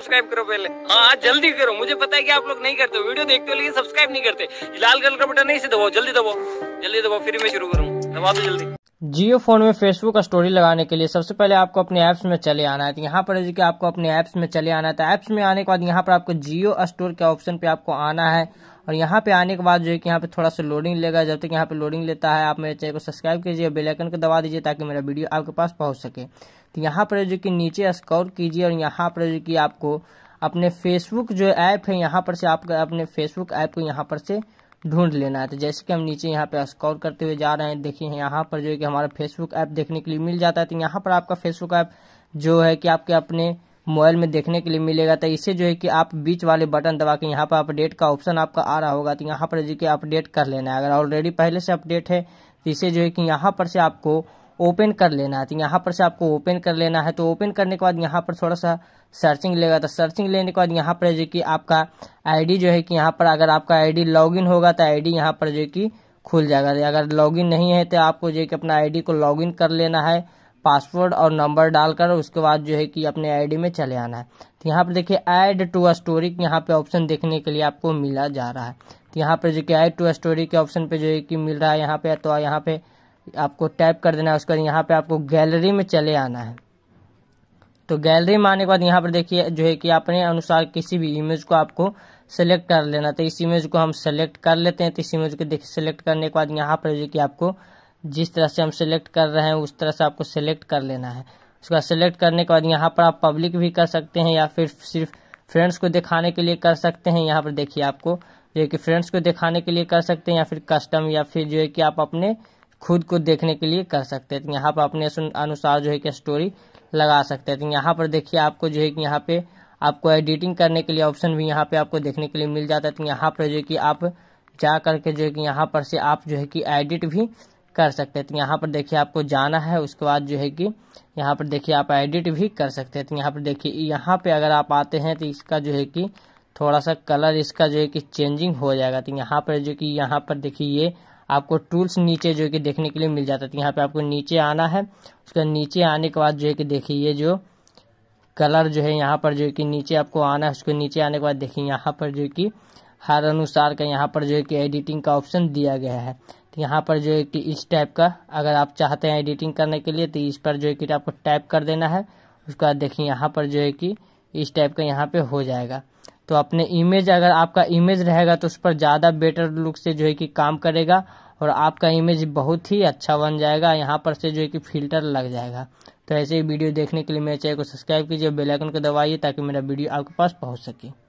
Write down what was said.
subscribe करो पहले हाँ जल्दी करो मुझे पता है कि आप लोग नहीं करते वीडियो देखते हो लेकिन सब्सक्राइब नहीं करते लाल कलर का बटन नहीं से दबाओ जल्दी दबाओ जल्दी दबाओ फिर मैं शुरू करूँ दबा दो जल्दी जियो फोन में फेसबुक स्टोरी लगाने के लिए सबसे पहले आपको अपने ऐप्स में चले आना है तो यहाँ पर कि आपको अपने ऐप्स में चले आना है तो ऐप्स में आने के बाद यहाँ पर आपको जियो स्टोर के ऑप्शन पे आपको आना है और यहाँ पे आने के बाद जो है कि यहाँ पे थोड़ा सा लोडिंग लेगा जब तक यहाँ पे लोडिंग लेता है आप मेरे चैनल को सब्सक्राइब कीजिए और बेलाइकन को दबा दीजिए ताकि मेरा वीडियो आपके पास पहुँच सके तो यहाँ पर जो कि नीचे स्कोर कीजिए और यहाँ पर जो कि आपको अपने फेसबुक जो ऐप है यहाँ पर से आप अपने फेसबुक ऐप को यहाँ पर से ढूंढ लेना है तो जैसे कि हम नीचे यहाँ पे स्कॉल करते हुए जा रहे हैं देखिए यहाँ पर जो है कि हमारा फेसबुक ऐप देखने के लिए मिल जाता है तो यहाँ पर आपका फेसबुक ऐप जो है कि आपके अपने मोबाइल में देखने के लिए मिलेगा तो इसे जो है कि आप बीच वाले बटन दबा के यहाँ पर अपडेट का ऑप्शन आपका आ रहा होगा तो यहाँ पर जो कि अपडेट कर लेना है अगर ऑलरेडी पहले से अपडेट है तो इसे जो है कि यहाँ पर से आपको ओपन कर लेना है तो यहाँ पर से आपको ओपन कर लेना है तो ओपन करने के बाद यहाँ पर थोड़ा सा सर्चिंग लेगा तो सर्चिंग लेने के बाद यहाँ पर जो कि आपका आईडी जो है कि यहाँ पर अगर आपका आईडी लॉगिन होगा तो आईडी यहाँ पर जो कि खुल जाएगा तो अगर लॉगिन नहीं है तो आपको जो कि अपना आई को लॉगिन कर लेना है पासवर्ड और नंबर डालकर उसके बाद जो है कि अपने आई में चले आना है तो यहाँ पर देखिए ऐड टू स्टोरी यहाँ पे ऑप्शन देखने के लिए आपको मिला जा रहा है तो यहाँ पर जो कि ऐड टू स्टोरी के ऑप्शन पर जो है कि मिल रहा है यहाँ पे तो यहाँ पे आपको टैप कर देना है उसके बाद यहाँ पे आपको गैलरी में चले आना है तो गैलरी में आने के बाद यहाँ पर देखिए जो है कि अपने अनुसार किसी भी इमेज को आपको सेलेक्ट कर लेना तो इस इमेज को हम सेलेक्ट कर लेते हैं तो इस इमेज को देखिए सेलेक्ट करने के बाद यहाँ पर जो कि आपको जिस तरह से हम सेलेक्ट कर रहे हैं उस तरह से आपको सेलेक्ट कर लेना है उसके बाद सेलेक्ट करने के बाद यहाँ पर आप पब्लिक भी कर सकते हैं या फिर सिर्फ फ्रेंड्स को दिखाने के लिए कर सकते हैं यहाँ पर देखिए आपको जो है कि फ्रेंड्स को दिखाने के लिए कर सकते हैं या फिर कस्टम या फिर जो है कि आप अपने खुद को देखने के लिए कर सकते हैं तो यहाँ पर अपने अनुसार जो है कि स्टोरी लगा सकते हैं तो यहाँ पर देखिए आपको जो है कि यहाँ पे आपको एडिटिंग करने के लिए ऑप्शन भी यहाँ पे आपको देखने के लिए मिल जाता है तो यहाँ पर जो है कि आप जा करके जो है कि यहाँ पर से आप जो है कि एडिट भी कर सकते हैं तो यहाँ पर देखिए आपको जाना है उसके बाद जो है कि यहाँ पर देखिए आप एडिट भी कर सकते हैं तो यहाँ पर देखिए यहाँ पे अगर आप आते हैं तो इसका जो है कि थोड़ा सा कलर इसका जो है कि चेंजिंग हो जाएगा तो यहाँ पर जो कि यहाँ पर देखिए ये आपको टूल्स नीचे जो है कि देखने के लिए मिल जाता था यहाँ पे आपको नीचे आना है उसके नीचे आने के बाद जो है कि देखिए ये जो कलर जो है यहाँ पर जो है कि नीचे आपको आना है उसके नीचे आने के बाद देखिए यहाँ पर जो कि हर अनुसार का यहाँ पर जो है कि एडिटिंग का ऑप्शन दिया गया है तो यहाँ पर जो है कि इस टाइप का अगर आप चाहते हैं एडिटिंग करने के लिए तो इस पर जो है कि आपको टाइप कर देना है उसके बाद देखिए यहाँ पर जो है कि इस टाइप का यहाँ पर हो जाएगा तो अपने इमेज अगर आपका इमेज रहेगा तो उस पर ज़्यादा बेटर लुक से जो है कि काम करेगा और आपका इमेज बहुत ही अच्छा बन जाएगा यहाँ पर से जो है कि फिल्टर लग जाएगा तो ऐसे ही वीडियो देखने के लिए मेरे चैनल को सब्सक्राइब कीजिए बेल आइकन को दबाइए ताकि मेरा वीडियो आपके पास पहुँच सके